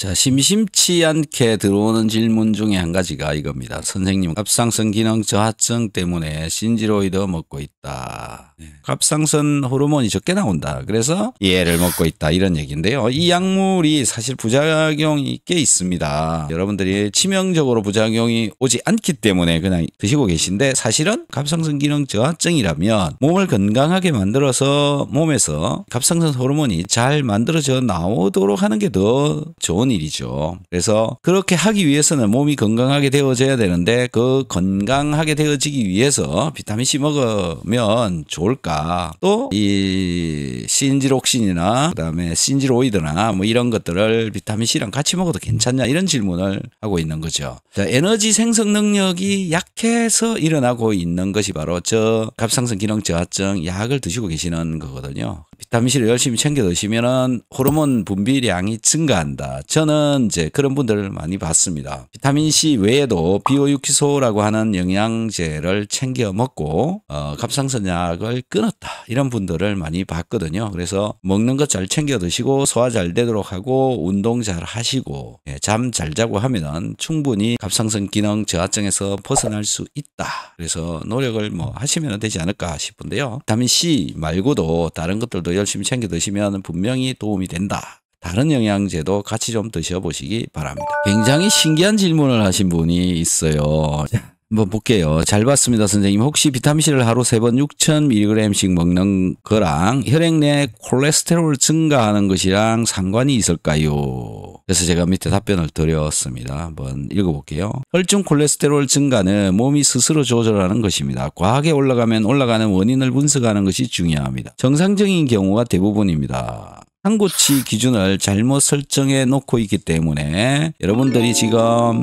자, 심심치 않게 들어오는 질문 중에 한 가지가 이겁니다. 선생님, 갑상선 기능 저하증 때문에 신지로이드 먹고 있다. 네. 갑상선 호르몬이 적게 나온다. 그래서 얘를 먹고 있다. 이런 얘기인데요. 이 약물이 사실 부작용이 꽤 있습니다. 여러분들이 치명적으로 부작용이 오지 않기 때문에 그냥 드시고 계신데 사실은 갑상선 기능 저하증이라면 몸을 건강하게 만들어서 몸에서 갑상선 호르몬이 잘 만들어져 나오도록 하는 게 더 좋은 어려운 일이죠. 그래서 그렇게 하기 위해서는 몸이 건강하게 되어져야 되는데 그 건강하게 되어지기 위해서 비타민C 먹으면 좋을까? 또 이 신지록신이나 그다음에 신지로이드나 뭐 이런 것들을 비타민C랑 같이 먹어도 괜찮냐 이런 질문을 하고 있는 거죠. 자, 에너지 생성 능력이 약해서 일어나고 있는 것이 바로 저 갑상선 기능 저하증 약을 드시고 계시는 거거든요. 비타민C를 열심히 챙겨 드시면은 호르몬 분비량이 증가한다. 저는 이제 그런 분들을 많이 봤습니다. 비타민C 외에도 비오유기소라고 하는 영양제를 챙겨 먹고 어, 갑상선약을 끊었다. 이런 분들을 많이 봤거든요. 그래서 먹는 것 잘 챙겨 드시고 소화 잘 되도록 하고 운동 잘 하시고 예, 잠잘 자고 하면은 충분히 갑상선 기능 저하증에서 벗어날 수 있다. 그래서 노력을 뭐 하시면 되지 않을까 싶은데요. 비타민C 말고도 다른 것들도 더 열심히 챙겨 드시면 분명히 도움이 된다. 다른 영양제도 같이 좀 드셔보시기 바랍니다. 굉장히 신기한 질문을 하신 분이 있어요. 한번 볼게요. 잘 봤습니다, 선생님. 혹시 비타민C를 하루 세 번 6,000mg씩 먹는 거랑 혈액 내 콜레스테롤 증가하는 것이랑 상관이 있을까요? 그래서 제가 밑에 답변을 드렸습니다. 한번 읽어볼게요. 혈중 콜레스테롤 증가는 몸이 스스로 조절하는 것입니다. 과하게 올라가면 올라가는 원인을 분석하는 것이 중요합니다. 정상적인 경우가 대부분입니다. 한고치 기준을 잘못 설정해 놓고 있기 때문에 여러분들이 지금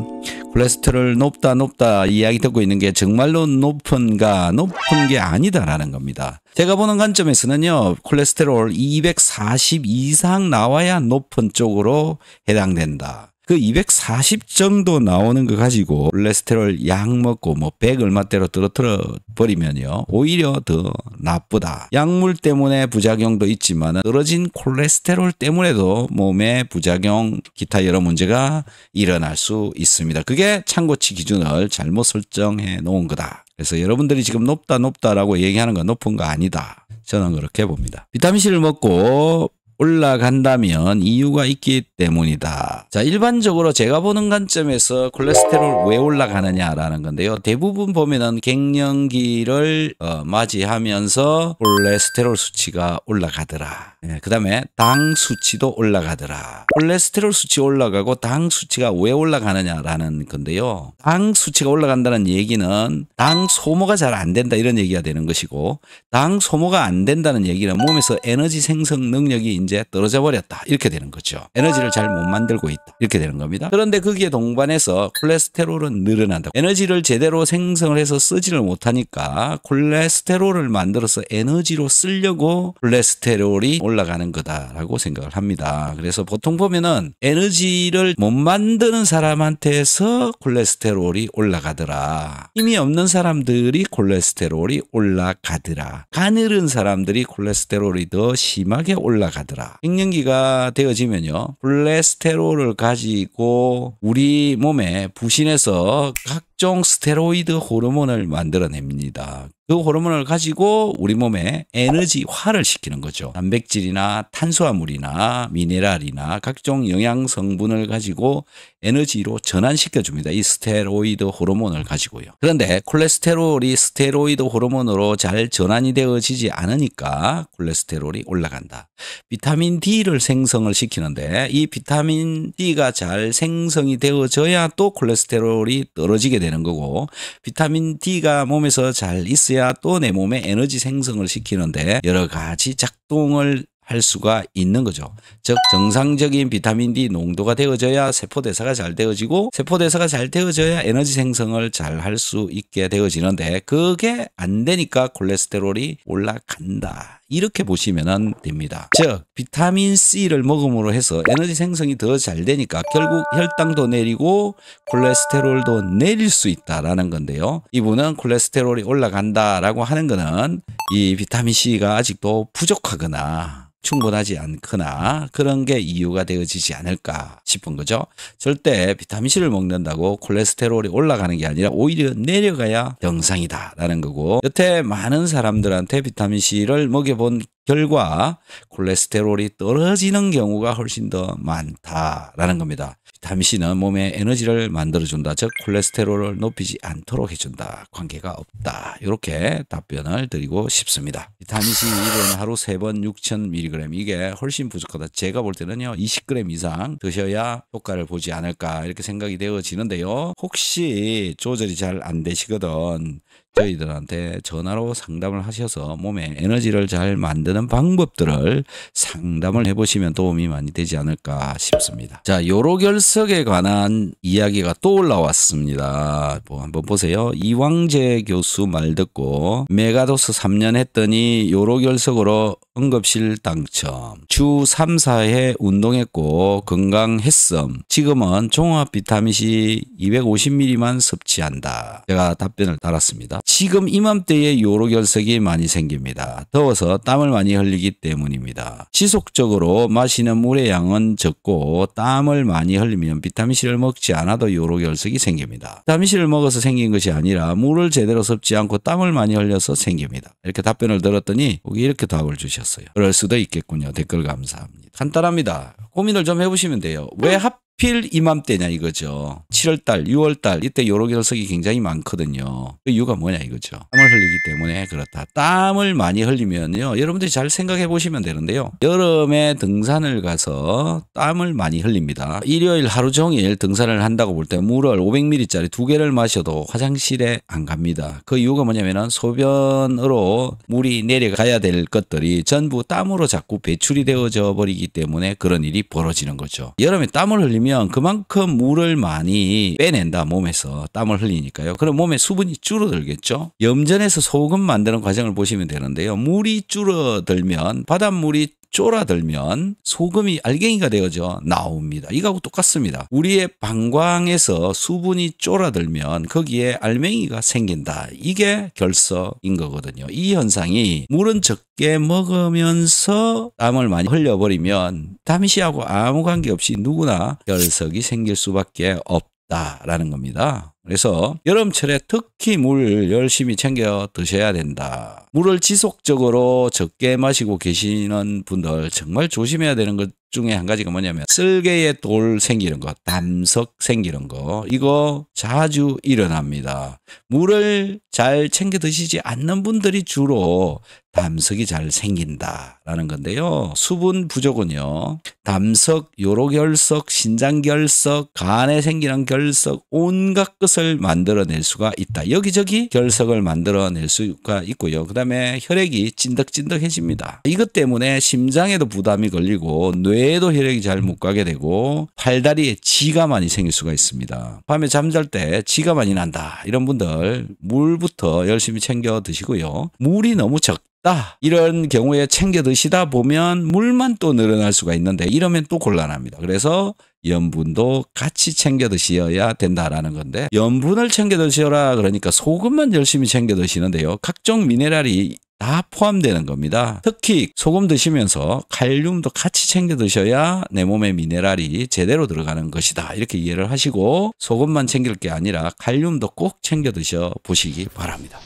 콜레스테롤 높다 높다 이야기 듣고 있는 게 정말로 높은가 높은 게 아니다라는 겁니다. 제가 보는 관점에서는요. 콜레스테롤 240 이상 나와야 높은 쪽으로 해당된다. 그240 정도 나오는 거 가지고 콜레스테롤 약 먹고 뭐100 얼마대로 떨어뜨려 버리면요. 오히려 더 나쁘다. 약물 때문에 부작용도 있지만 떨어진 콜레스테롤 때문에도 몸에 부작용 기타 여러 문제가 일어날 수 있습니다. 그게 참고치 기준을 잘못 설정해 놓은 거다. 그래서 여러분들이 지금 높다 높다라고 얘기하는 건 높은 거 아니다. 저는 그렇게 봅니다. 비타민C를 먹고 올라간다면 이유가 있기 때문이다. 자, 일반적으로 제가 보는 관점에서 콜레스테롤 왜 올라가느냐라는 건데요. 대부분 보면은 갱년기를 어, 맞이하면서 콜레스테롤 수치가 올라가더라. 예, 그다음에 당 수치도 올라가더라. 콜레스테롤 수치 올라가고 당 수치가 왜 올라가느냐라는 건데요. 당 수치가 올라간다는 얘기는 당 소모가 잘 안 된다 이런 얘기가 되는 것이고 당 소모가 안 된다는 얘기는 몸에서 에너지 생성 능력이 이제 떨어져 버렸다. 이렇게 되는 거죠. 에너지를 잘 못 만들고 있다. 이렇게 되는 겁니다. 그런데 거기에 동반해서 콜레스테롤은 늘어난다. 에너지를 제대로 생성을 해서 쓰지를 못하니까 콜레스테롤을 만들어서 에너지로 쓰려고 콜레스테롤이 올라가는 거다라고 생각을 합니다. 그래서 보통 보면은 에너지를 못 만드는 사람한테서 콜레스테롤이 올라가더라. 힘이 없는 사람들이 콜레스테롤이 올라가더라. 가늘은 사람들이 콜레스테롤이 더 심하게 올라가더라. 되더라. 갱년기가 되어지면요. 플레스테롤을 가지고 우리 몸에 부신에서 각종 스테로이드 호르몬을 만들어냅니다. 그 호르몬을 가지고 우리 몸에 에너지화를 시키는 거죠. 단백질이나 탄수화물이나 미네랄이나 각종 영양 성분을 가지고 에너지로 전환시켜 줍니다. 이 스테로이드 호르몬을 가지고요. 그런데 콜레스테롤이 스테로이드 호르몬으로 잘 전환이 되어지지 않으니까 콜레스테롤이 올라간다. 비타민 D를 생성을 시키는데 이 비타민 D가 잘 생성이 되어져야 또 콜레스테롤이 떨어지게 되는 거고 비타민 D가 몸에서 잘 있어야 지와또내 몸에 에너지 생성을 시키는데 여러 가지 작동을 할 수가 있는 거죠. 즉 정상적인 비타민 D 농도가 되어져야 세포 대사가 잘 되어지고 세포 대사가 잘 되어져야 에너지 생성을 잘 할 수 있게 되어지는데 그게 안 되니까 콜레스테롤이 올라간다. 이렇게 보시면 됩니다. 즉 비타민 C를 먹음으로 해서 에너지 생성이 더 잘 되니까 결국 혈당도 내리고 콜레스테롤도 내릴 수 있다라는 건데요. 이분은 콜레스테롤이 올라간다라고 하는 것은 이 비타민 C가 아직도 부족하거나 충분하지 않거나 그런 게 이유가 되어지지 않을까 싶은 거죠. 절대 비타민C를 먹는다고 콜레스테롤이 올라가는 게 아니라 오히려 내려가야 정상이다라는 거고 여태 많은 사람들한테 비타민C를 먹여본 결과 콜레스테롤이 떨어지는 경우가 훨씬 더 많다라는 겁니다. 비타민 C는 몸에 에너지를 만들어준다. 즉 콜레스테롤을 높이지 않도록 해준다. 관계가 없다. 이렇게 답변을 드리고 싶습니다. 비타민 C 1은 하루 3번 6,000mg 이게 훨씬 부족하다. 제가 볼 때는요 20g 이상 드셔야 효과를 보지 않을까 이렇게 생각이 되어지는데요. 혹시 조절이 잘 안 되시거든 저희들한테 전화로 상담을 하셔서 몸에 에너지를 잘 만드는 하는 방법들을 상담을 해보시면 도움이 많이 되지 않을까 싶습니다. 자, 요로 결석에 관한 이야기가 또 올라왔습니다. 뭐 한번 보세요. 이왕재 교수 말 듣고 메가도스 3년 했더니 요로 결석으로 응급실 당첨. 주 3, 4회 운동했고 건강했음. 지금은 종합 비타민C 250ml만 섭취한다. 제가 답변을 달았습니다. 지금 이맘때에 요로결석이 많이 생깁니다. 더워서 땀을 많이 흘리기 때문입니다. 지속적으로 마시는 물의 양은 적고 땀을 많이 흘리면 비타민C를 먹지 않아도 요로결석이 생깁니다. 비타민C를 먹어서 생긴 것이 아니라 물을 제대로 섭취 않고 땀을 많이 흘려서 생깁니다. 이렇게 답변을 들었더니 거기 이렇게 답을 주셨습니다. 하셨어요. 그럴 수도 있겠군요. 댓글 감사합니다. 간단합니다. 고민을 좀 해보시면 돼요. 왜합 음. 하필 이맘때냐 이거죠. 7월달, 6월달 이때 요로결석이 굉장히 많거든요. 그 이유가 뭐냐 이거죠. 땀을 흘리기 때문에 그렇다. 땀을 많이 흘리면요. 여러분들이 잘 생각해 보시면 되는데요. 여름에 등산을 가서 땀을 많이 흘립니다. 일요일 하루 종일 등산을 한다고 볼 때 물을 500ml짜리 두 개를 마셔도 화장실에 안 갑니다. 그 이유가 뭐냐면은 소변으로 물이 내려가야 될 것들이 전부 땀으로 자꾸 배출이 되어져 버리기 때문에 그런 일이 벌어지는 거죠. 여름에 땀을 흘리면 하면 그만큼 물을 많이 빼낸다 몸에서 땀을 흘리니까요. 그럼 몸에 수분이 줄어들겠죠. 염전에서 소금 만드는 과정을 보시면 되는데요. 물이 줄어들면 바닷물이 쫄아들면 소금이 알갱이가 되어져 나옵니다. 이거하고 똑같습니다. 우리의 방광에서 수분이 쫄아들면 거기에 알맹이가 생긴다. 이게 결석인 거거든요. 이 현상이 물은 적게 먹으면서 땀을 많이 흘려버리면 담시하고 아무 관계없이 누구나 결석이 생길 수밖에 없다. 라는 겁니다. 그래서 여름철에 특히 물 열심히 챙겨 드셔야 된다. 물을 지속적으로 적게 마시고 계시는 분들 정말 조심해야 되는 것 중에 한 가지가 뭐냐면 쓸개에 돌 생기는 거, 담석 생기는 거 이거 자주 일어납니다. 물을 잘 챙겨 드시지 않는 분들이 주로 담석이 잘 생긴다라는 건데요. 수분 부족은요. 담석, 요로결석, 신장결석, 간에 생기는 결석, 온갖 것을 결을 만들어낼 수가 있다. 여기저기 결석을 만들어낼 수가 있고요. 그 다음에 혈액이 찐득찐득해집니다. 이것 때문에 심장에도 부담이 걸리고 뇌에도 혈액이 잘 못 가게 되고 팔다리에 지가 많이 생길 수가 있습니다. 밤에 잠잘 때 지가 많이 난다. 이런 분들 물부터 열심히 챙겨 드시고요. 물이 너무 적게 없다. 아, 이런 경우에 챙겨 드시다 보면 물만 또 늘어날 수가 있는데 이러면 또 곤란합니다. 그래서 염분도 같이 챙겨 드셔야 된다라는 건데 염분을 챙겨 드셔라 그러니까 소금만 열심히 챙겨 드시는데요. 각종 미네랄이 다 포함되는 겁니다. 특히 소금 드시면서 칼륨도 같이 챙겨 드셔야 내 몸에 미네랄이 제대로 들어가는 것이다. 이렇게 이해를 하시고 소금만 챙길 게 아니라 칼륨도 꼭 챙겨 드셔 보시기 바랍니다.